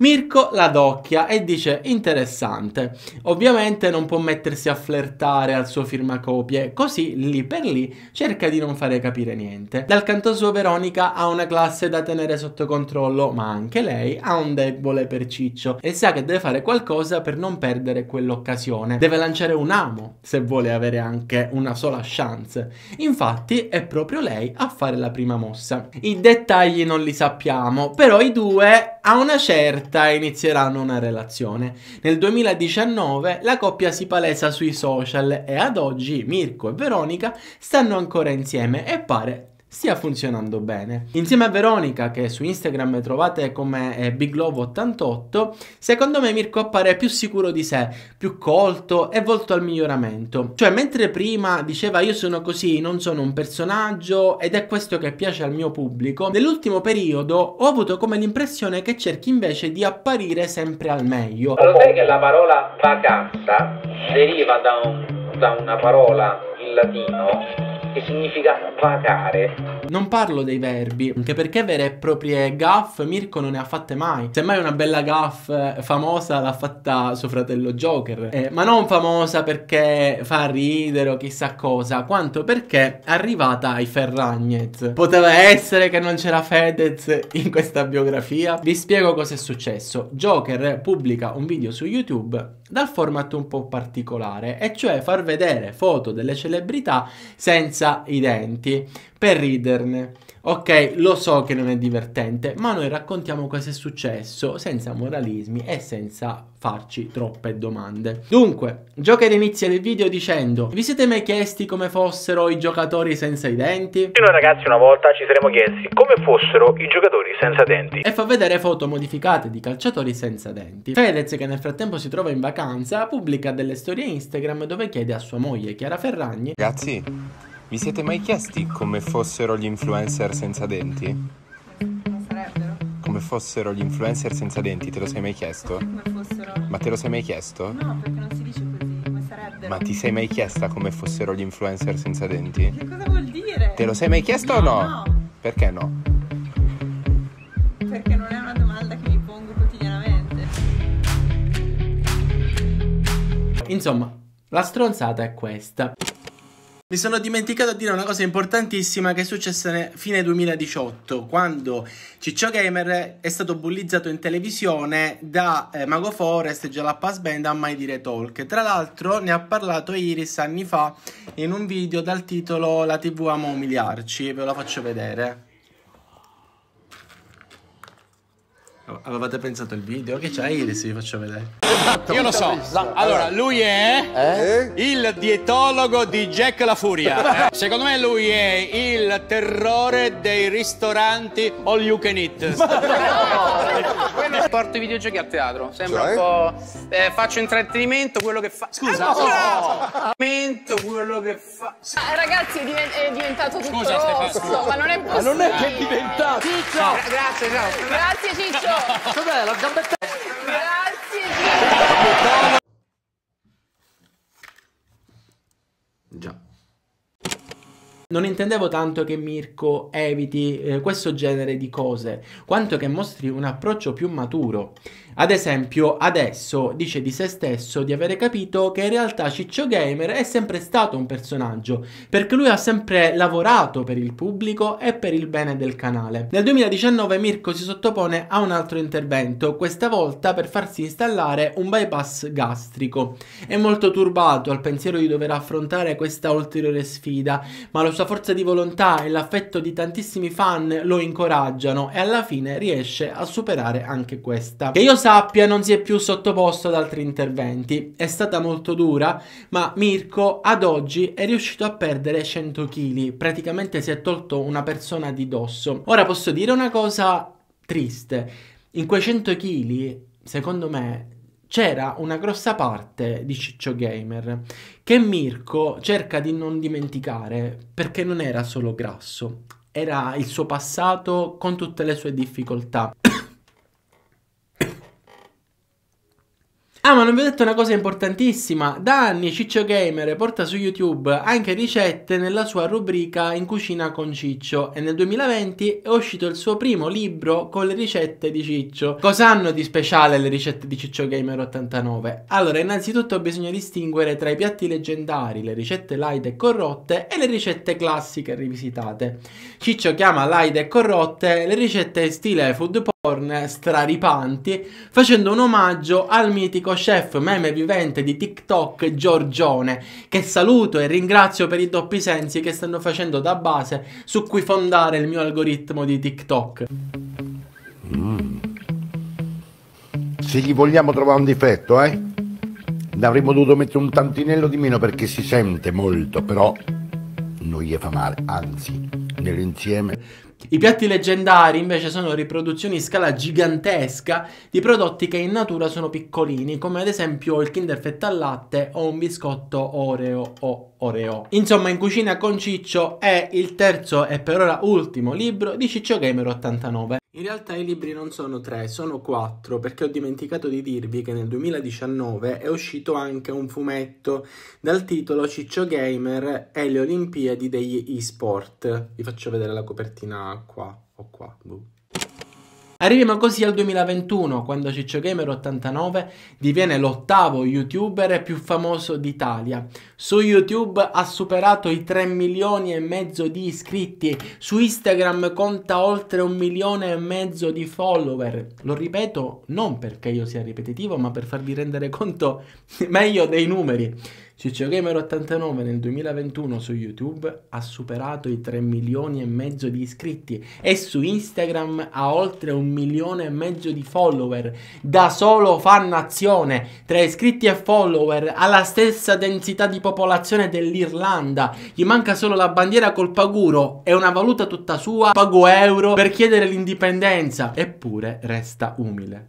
Mirko la docchia e dice interessante. Ovviamente non può mettersi a flirtare al suo firmacopie, così lì per lì cerca di non fare capire niente. Dal canto suo Veronica ha una classe da tenere sotto controllo, ma anche lei ha un debole per Ciccio e sa che deve fare qualcosa per non perdere quell'occasione. Deve lanciare un amo se vuole avere anche una sola chance. Infatti è proprio lei a fare la prima mossa. I dettagli non li sappiamo, però i due a una certa inizieranno una relazione. Nel 2019 la coppia si palesa sui social e ad oggi Mirko e Veronica stanno ancora insieme e pare stia funzionando bene. Insieme a Veronica, che su Instagram trovate come eh, biglove88, secondo me Mirko appare più sicuro di sé, più colto e volto al miglioramento. Cioè, mentre prima diceva io sono così, non sono un personaggio ed è questo che piace al mio pubblico, nell'ultimo periodo ho avuto come l'impressione che cerchi invece di apparire sempre al meglio. Ma lo sai che la parola vacanza deriva da, un, da una parola in latino che significa vagare. Non parlo dei verbi, anche perché vere e proprie gaff Mirko non ne ha fatte mai. Semmai una bella gaff eh, famosa l'ha fatta suo fratello Joker. Eh, ma non famosa perché fa ridere o chissà cosa, quanto perché è arrivata ai Ferragnez. Poteva essere che non c'era Fedez in questa biografia? Vi spiego cosa è successo. Joker pubblica un video su YouTube dal format un po' particolare, e cioè far vedere foto delle celebrità senza i denti, per riderne. Ok, lo so che non è divertente, ma noi raccontiamo cosa è successo senza moralismi e senza farci troppe domande. Dunque, Joker inizia il video dicendo Vi siete mai chiesti come fossero i giocatori senza i denti? Noi ragazzi una volta ci saremmo chiesti come fossero i giocatori senza denti. E fa vedere foto modificate di calciatori senza denti. Fedez, che nel frattempo si trova in vacanza, pubblica delle storie Instagram dove chiede a sua moglie Chiara Ferragni Ragazzi... Vi siete mai chiesti come fossero gli influencer senza denti? Come sarebbero? Come fossero gli influencer senza denti, te lo sei mai chiesto? Come fossero? Ma te lo sei mai chiesto? No, perché non si dice così, come sarebbero? Ma ti sei mai chiesta come fossero gli influencer senza denti? Che cosa vuol dire? Te lo sei mai chiesto no, o no? No. Perché no? Perché non è una domanda che mi pongo quotidianamente. Insomma, la stronzata è questa. Mi sono dimenticato di dire una cosa importantissima che è successa fine 2018, quando Ciccio Gamer è stato bullizzato in televisione da eh, Mago Forest, Jalapas Band a Mai Dire Talk. Tra l'altro ne ha parlato Iris anni fa in un video dal titolo La TV ama umiliarci, ve lo faccio vedere. Avevate pensato il video che c'è ieri? Sì, vi faccio vedere. Esatto. Io lo so. Allora, lui è eh? il dietologo di Jack la Furia. (laughs) Eh, secondo me lui è il terrore dei ristoranti all you can eat. No, (laughs) Porto i videogiochi a teatro. Sembra cioè? un po'. Eh, faccio intrattenimento, quello che fa. Scusa, ah, no. quello che fa. Ah, ragazzi, è, divent è diventato tutto Scusa, rosso, ma non è possibile. Ma non è che è diventato. Ciccio. Grazie, ciao. Grazie, Ciccio. Cos'è? La gambetta? Già. Non intendevo tanto che Mirko eviti eh, questo genere di cose, quanto che mostri un approccio più maturo. Ad esempio, adesso dice di se stesso di avere capito che in realtà Ciccio Gamer è sempre stato un personaggio, perché lui ha sempre lavorato per il pubblico e per il bene del canale. Nel 2019 Mirko si sottopone a un altro intervento, questa volta per farsi installare un bypass gastrico. È molto turbato al pensiero di dover affrontare questa ulteriore sfida, ma la sua forza di volontà e l'affetto di tantissimi fan lo incoraggiano e alla fine riesce a superare anche questa. Che io sappia non si è più sottoposto ad altri interventi. È stata molto dura, ma Mirko ad oggi è riuscito a perdere 100 kg, praticamente si è tolto una persona di dosso. Ora posso dire una cosa triste, in quei 100 kg, secondo me, c'era una grossa parte di Ciccio Gamer che Mirko cerca di non dimenticare perché non era solo grasso, era il suo passato con tutte le sue difficoltà. Ah, ma non vi ho detto una cosa importantissima. Da anni Ciccio Gamer porta su YouTube anche ricette nella sua rubrica In cucina con Ciccio e nel 2020 è uscito il suo primo libro con le ricette di Ciccio. Cosa hanno di speciale le ricette di Ciccio Gamer 89? Allora, innanzitutto bisogna distinguere tra i piatti leggendari, le ricette light e corrotte e le ricette classiche rivisitate. Ciccio chiama light e corrotte le ricette in stile food popcorn straripanti facendo un omaggio al mitico chef meme vivente di TikTok Giorgione che saluto e ringrazio per i doppi sensi che stanno facendo da base su cui fondare il mio algoritmo di TikTok. Mm. Se gli vogliamo trovare un difetto, eh? Ne dovuto mettere un tantinello di meno perché si sente molto, però non gli fa male, anzi, nell'insieme i piatti leggendari invece sono riproduzioni in scala gigantesca di prodotti che in natura sono piccolini, come ad esempio il Kinder Fetta al latte o un biscotto Oreo o Oreo. Insomma, in cucina con Ciccio è il terzo e per ora ultimo libro di Ciccio Gamer 89. In realtà i libri non sono tre, sono quattro, perché ho dimenticato di dirvi che nel 2019 è uscito anche un fumetto dal titolo Ciccio Gamer e le Olimpiadi degli eSport. Vi faccio vedere la copertina qua o qua. Boh. Arriviamo così al 2021, quando cicciogamer 89 diviene l'ottavo youtuber più famoso d'Italia. Su YouTube ha superato i 3 milioni e mezzo di iscritti, su Instagram conta oltre un milione e mezzo di follower. Lo ripeto non perché io sia ripetitivo, ma per farvi rendere conto (laughs) meglio dei numeri. CiccioGamer 89 nel 2021 su YouTube ha superato i 3 milioni e mezzo di iscritti e su Instagram ha oltre un milione e mezzo di follower. Da solo fa nazione tra iscritti e follower ha la stessa densità di popolazione dell'Irlanda. Gli manca solo la bandiera col paguro e una valuta tutta sua, pago euro per chiedere l'indipendenza, eppure resta umile.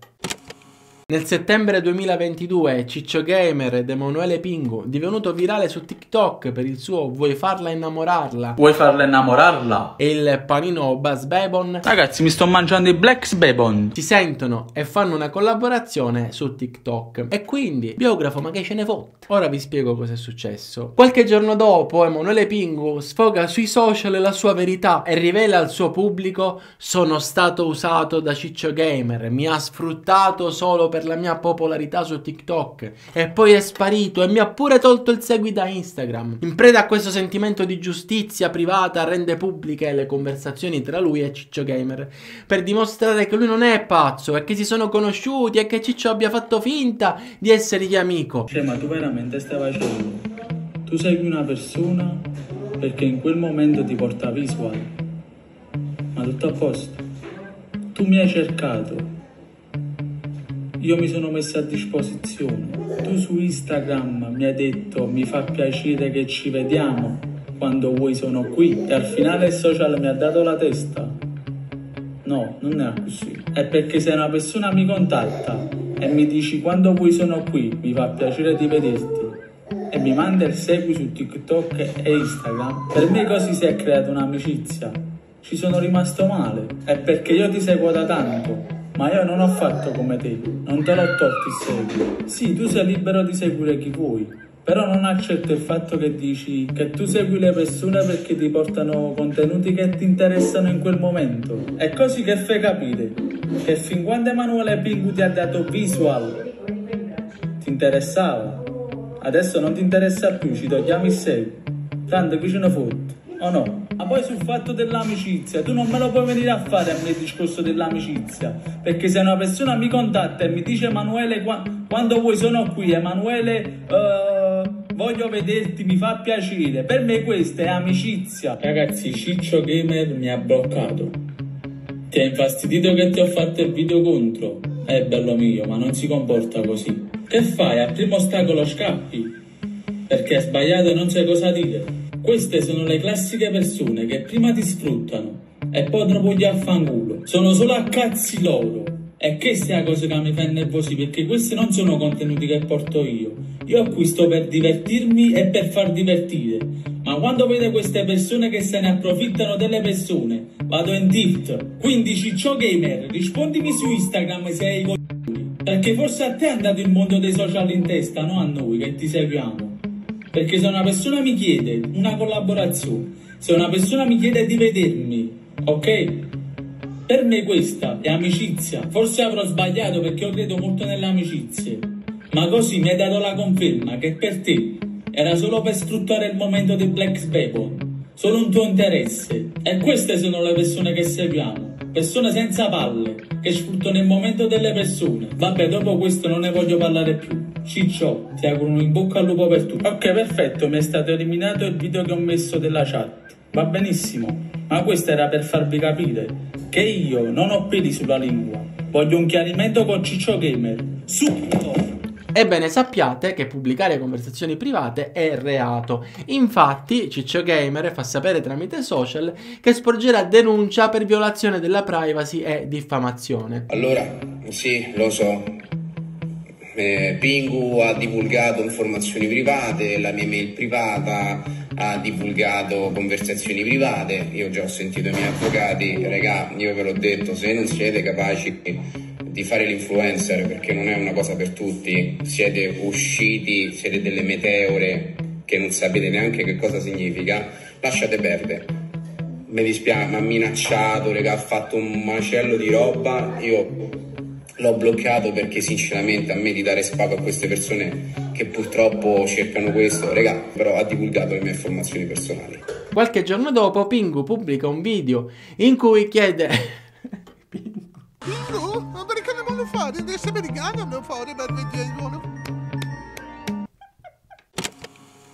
Nel settembre 2022 Ciccio Gamer ed Emanuele Pingu, divenuto virale su TikTok per il suo Vuoi farla innamorarla? Vuoi farla innamorarla? E il panino Buzz Babon. Ragazzi, mi sto mangiando i Blacks Babon. Si sentono e fanno una collaborazione su TikTok. E quindi, biografo, ma che ce ne fotte? Ora vi spiego cosa è successo. Qualche giorno dopo Emanuele Pingu sfoga sui social la sua verità e rivela al suo pubblico: "Sono stato usato da Ciccio Gamer, mi ha sfruttato solo per per la mia popolarità su TikTok e poi è sparito e mi ha pure tolto il seguito a Instagram. In preda a questo sentimento di giustizia privata rende pubbliche le conversazioni tra lui e Ciccio Gamer per dimostrare che lui non è pazzo e che si sono conosciuti e che Ciccio abbia fatto finta di essergli amico. Cioè, ma tu veramente stai facendo? Tu segui una persona perché in quel momento ti porta visual. Ma tutto a posto. Tu mi hai cercato io mi sono messo a disposizione. Tu su Instagram mi hai detto mi fa piacere che ci vediamo. Quando vuoi sono qui e al finale il social mi ha dato la testa. No, non è così. È perché se una persona mi contatta e mi dici quando vuoi sono qui, mi fa piacere di vederti e mi manda il segui su TikTok e Instagram, per me così si è creata un'amicizia. Ci sono rimasto male. È perché io ti seguo da tanto ma io non ho fatto come te, non te l'ho tolto il seguito. Sì, tu sei libero di seguire chi vuoi, però non accetto il fatto che dici che tu segui le persone perché ti portano contenuti che ti interessano in quel momento. È così che fai capire che fin quando Emanuele Pingu ti ha dato visual, ti interessava. Adesso non ti interessa più, ci togliamo il seguito. Tanto qui ce ne fotte, o no? Ma poi sul fatto dell'amicizia, tu non me lo puoi venire a fare a me il discorso dell'amicizia, perché se una persona mi contatta e mi dice Emanuele, quando vuoi sono qui, Emanuele... Uh voglio vederti, mi fa piacere. Per me questa è amicizia. Ragazzi, Ciccio Gamer mi ha bloccato. Ti ha infastidito che ti ho fatto il video contro? Eh, bello mio, ma non si comporta così. Che fai? Al primo ostacolo scappi? Perché è sbagliato e non sai cosa dire. Queste sono le classiche persone che prima ti sfruttano e poi dopo ti affanculo. Sono solo a cazzi loro. E questa è la cosa che mi fa nervosi perché questi non sono contenuti che porto io. Io acquisto per divertirmi e per far divertire. Ma quando vedo queste persone che se ne approfittano delle persone, vado in tilt. Quindi Ciccio Gamer, rispondimi su Instagram se hai i coglioni. Perché forse a te è andato il mondo dei social in testa, non a noi che ti seguiamo. Perché se una persona mi chiede una collaborazione, se una persona mi chiede di vedermi, ok? Per me questa è amicizia. Forse avrò sbagliato perché io credo molto nelle amicizie. Ma così mi hai dato la conferma che per te era solo per sfruttare il momento di Black Bacon solo un tuo interesse. E queste sono le persone che seguiamo, persone senza palle, che sfruttano il momento delle persone. Vabbè, dopo questo non ne voglio parlare più. Ciccio, ti auguro un in bocca al lupo per tutto. Ok, perfetto, mi è stato eliminato il video che ho messo della chat. Va benissimo, ma questo era per farvi capire che io non ho peli sulla lingua. Voglio un chiarimento con Ciccio Gamer. Subito! Ebbene, sappiate che pubblicare conversazioni private è reato. Infatti, Ciccio Gamer fa sapere tramite social che sporgerà denuncia per violazione della privacy e diffamazione. Allora, sì, lo so, eh, Pingu ha divulgato informazioni private, la mia mail privata, ha divulgato conversazioni private, io già ho sentito i miei avvocati, regà, io ve l'ho detto, se non siete capaci di fare l'influencer, perché non è una cosa per tutti, siete usciti, siete delle meteore che non sapete neanche che cosa significa, lasciate perdere mi dispiace, mi ha minacciato, raga, ha fatto un macello di roba, io l'ho bloccato perché sinceramente a me di dare spago a queste persone che purtroppo cercano questo, regà, però ha divulgato le mie informazioni personali. Qualche giorno dopo Pingu pubblica un video in cui chiede... Pingu, Ma perché non voglio fare? Adesso mi regalo, non fare per vedere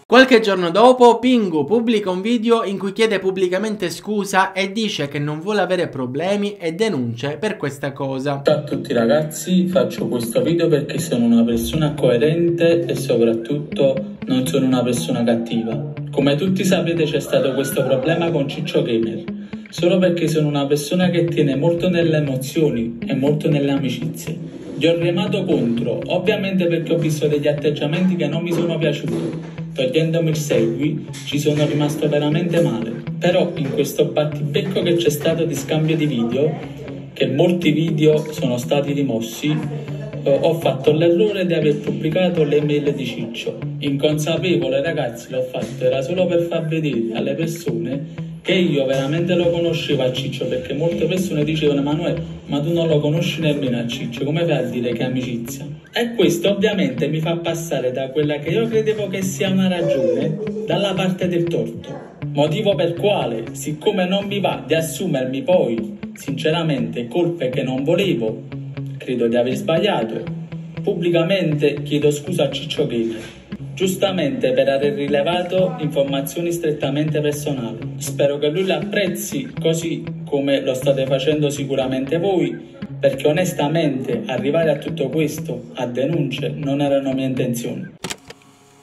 Qualche giorno dopo Pingu pubblica un video in cui chiede pubblicamente scusa e dice che non vuole avere problemi e denunce per questa cosa. Ciao a tutti ragazzi, faccio questo video perché sono una persona coerente e soprattutto non sono una persona cattiva. Come tutti sapete c'è stato questo problema con Ciccio Gamer solo perché sono una persona che tiene molto nelle emozioni e molto nelle amicizie. Gli ho remato contro, ovviamente perché ho visto degli atteggiamenti che non mi sono piaciuti, togliendomi il segui, ci sono rimasto veramente male. Però in questo battibecco che c'è stato di scambio di video, che molti video sono stati rimossi, eh, ho fatto l'errore di aver pubblicato le mail di Ciccio. Inconsapevole, ragazzi, l'ho fatto, era solo per far vedere alle persone che io veramente lo conoscevo a Ciccio perché molte persone dicevano Emanuele ma tu non lo conosci nemmeno a Ciccio come fai a dire che amicizia e questo ovviamente mi fa passare da quella che io credevo che sia una ragione dalla parte del torto motivo per quale siccome non mi va di assumermi poi sinceramente colpe che non volevo credo di aver sbagliato pubblicamente chiedo scusa a Ciccio Gamer giustamente per aver rilevato informazioni strettamente personali. Spero che lui le apprezzi così come lo state facendo sicuramente voi, perché onestamente arrivare a tutto questo, a denunce, non erano mie intenzioni.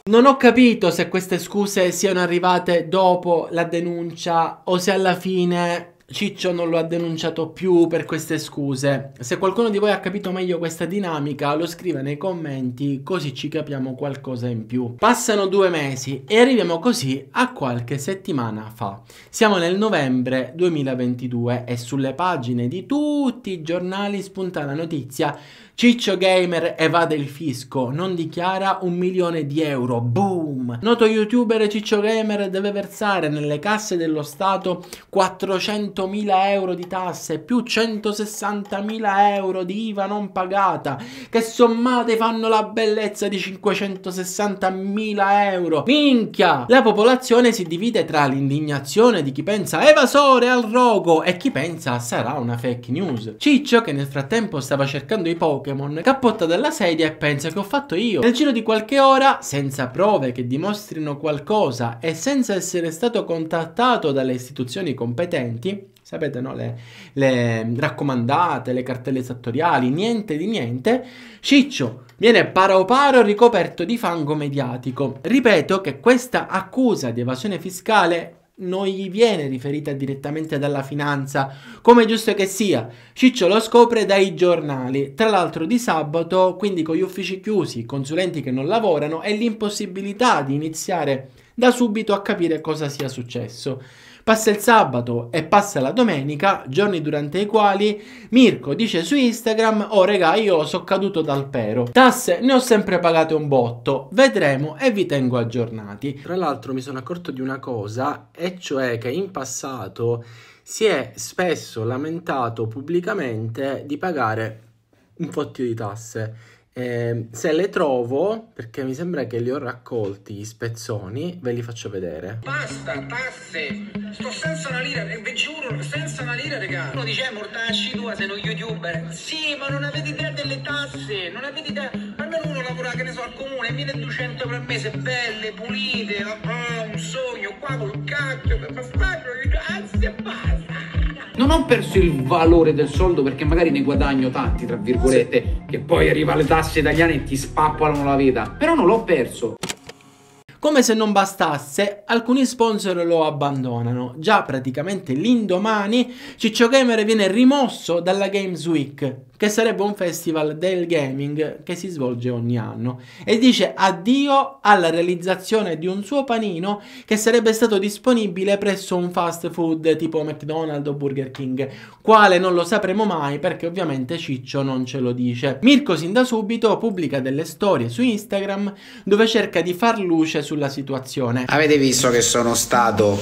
Non ho capito se queste scuse siano arrivate dopo la denuncia o se alla fine Ciccio non lo ha denunciato più per queste scuse. Se qualcuno di voi ha capito meglio questa dinamica, lo scriva nei commenti così ci capiamo qualcosa in più. Passano due mesi e arriviamo così a qualche settimana fa. Siamo nel novembre 2022 e sulle pagine di tutti i giornali spunta la notizia Ciccio Gamer evade il fisco, non dichiara un milione di euro. Boom! Noto youtuber Ciccio Gamer deve versare nelle casse dello Stato 400 100.000 euro di tasse più 160.000 euro di IVA non pagata, che sommate fanno la bellezza di 560.000 euro. Minchia! La popolazione si divide tra l'indignazione di chi pensa evasore al rogo e chi pensa sarà una fake news. Ciccio, che nel frattempo stava cercando i Pokémon, cappotta dalla sedia e pensa che ho fatto io. Nel giro di qualche ora, senza prove che dimostrino qualcosa e senza essere stato contattato dalle istituzioni competenti, sapete, no? le, le raccomandate, le cartelle esattoriali, niente di niente, Ciccio viene paro paro ricoperto di fango mediatico. Ripeto che questa accusa di evasione fiscale non gli viene riferita direttamente dalla finanza, come giusto che sia. Ciccio lo scopre dai giornali, tra l'altro di sabato, quindi con gli uffici chiusi, i consulenti che non lavorano e l'impossibilità di iniziare da subito a capire cosa sia successo. Passa il sabato e passa la domenica, giorni durante i quali Mirko dice su Instagram «Oh regà, io sono caduto dal pero. Tasse ne ho sempre pagate un botto, vedremo e vi tengo aggiornati». Tra l'altro mi sono accorto di una cosa, e cioè che in passato si è spesso lamentato pubblicamente di pagare un fottio di tasse. Eh, se le trovo, perché mi sembra che li ho raccolti gli spezzoni, ve li faccio vedere. Basta, tasse! Sto senza una lira, eh, vi giuro, senza una lira, regà. Uno dice, eh, mortacci tua, sei uno youtuber. Sì, ma non avete idea delle tasse, non avete idea... Almeno uno lavora, che ne so, al comune, 1200 per mese, belle, pulite, oh, un sogno, qua col cacchio, ma farlo, le e basta non ho perso il valore del soldo perché magari ne guadagno tanti, tra virgolette, sì. che poi arriva le tasse italiane e ti spappolano la vita, però non l'ho perso. Come se non bastasse, alcuni sponsor lo abbandonano. Già praticamente l'indomani Ciccio Gamer viene rimosso dalla Games Week che sarebbe un festival del gaming che si svolge ogni anno e dice addio alla realizzazione di un suo panino che sarebbe stato disponibile presso un fast food tipo McDonald's o Burger King, quale non lo sapremo mai perché ovviamente Ciccio non ce lo dice. Mirko sin da subito pubblica delle storie su Instagram dove cerca di far luce sulla situazione. Avete visto che sono stato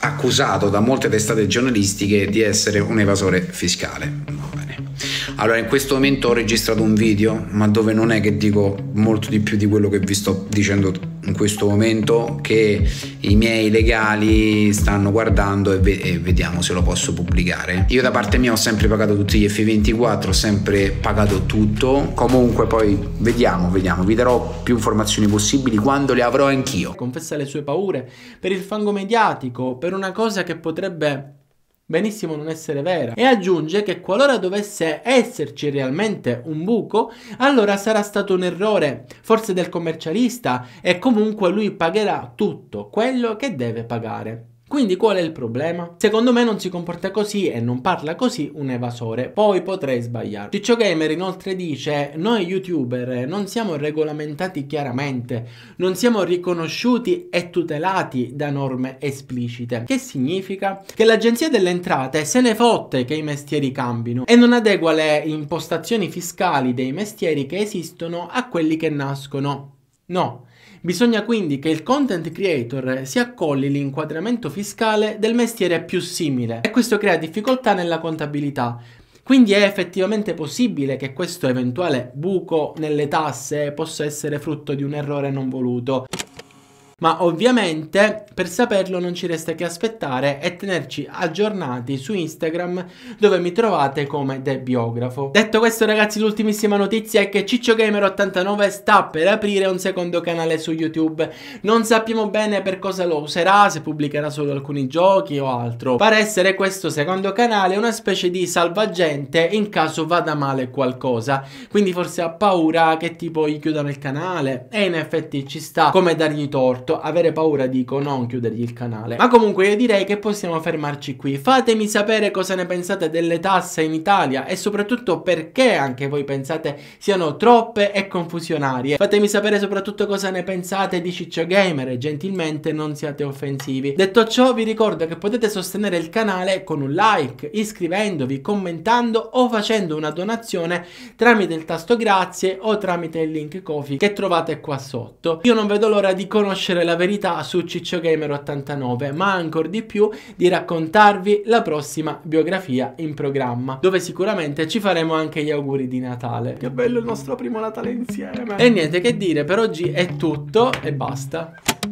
accusato da molte testate giornalistiche di essere un evasore fiscale. Allora, in questo momento ho registrato un video, ma dove non è che dico molto di più di quello che vi sto dicendo in questo momento, che i miei legali stanno guardando e, ve- e vediamo se lo posso pubblicare. Io da parte mia ho sempre pagato tutti gli F24, ho sempre pagato tutto. Comunque poi vediamo, vediamo, vi darò più informazioni possibili quando le avrò anch'io. Confessa le sue paure per il fango mediatico, per una cosa che potrebbe benissimo non essere vera e aggiunge che qualora dovesse esserci realmente un buco allora sarà stato un errore forse del commercialista e comunque lui pagherà tutto quello che deve pagare quindi qual è il problema? Secondo me non si comporta così e non parla così un evasore, poi potrei sbagliare. Ciccio Gamer inoltre dice noi youtuber non siamo regolamentati chiaramente, non siamo riconosciuti e tutelati da norme esplicite. Che significa? Che l'agenzia delle entrate se ne fotte che i mestieri cambino e non adegua le impostazioni fiscali dei mestieri che esistono a quelli che nascono. No, Bisogna quindi che il content creator si accolli l'inquadramento fiscale del mestiere più simile e questo crea difficoltà nella contabilità. Quindi è effettivamente possibile che questo eventuale buco nelle tasse possa essere frutto di un errore non voluto. Ma ovviamente per saperlo non ci resta che aspettare e tenerci aggiornati su Instagram dove mi trovate come The Biografo. Detto questo ragazzi l'ultimissima notizia è che CiccioGamer89 sta per aprire un secondo canale su YouTube. Non sappiamo bene per cosa lo userà, se pubblicherà solo alcuni giochi o altro. Pare essere questo secondo canale una specie di salvagente in caso vada male qualcosa. Quindi forse ha paura che tipo gli chiudano il canale e in effetti ci sta come dargli torto detto avere paura dico non chiudergli il canale. Ma comunque io direi che possiamo fermarci qui. Fatemi sapere cosa ne pensate delle tasse in Italia e soprattutto perché anche voi pensate siano troppe e confusionarie. Fatemi sapere soprattutto cosa ne pensate di Ciccio Gamer e gentilmente non siate offensivi. Detto ciò vi ricordo che potete sostenere il canale con un like, iscrivendovi, commentando o facendo una donazione tramite il tasto grazie o tramite il link Kofi che trovate qua sotto. Io non vedo l'ora di conoscere conoscere la verità su CiccioGamer89, ma ancora di più di raccontarvi la prossima biografia in programma, dove sicuramente ci faremo anche gli auguri di Natale. Che bello il nostro primo Natale insieme! E niente che dire, per oggi è tutto e basta.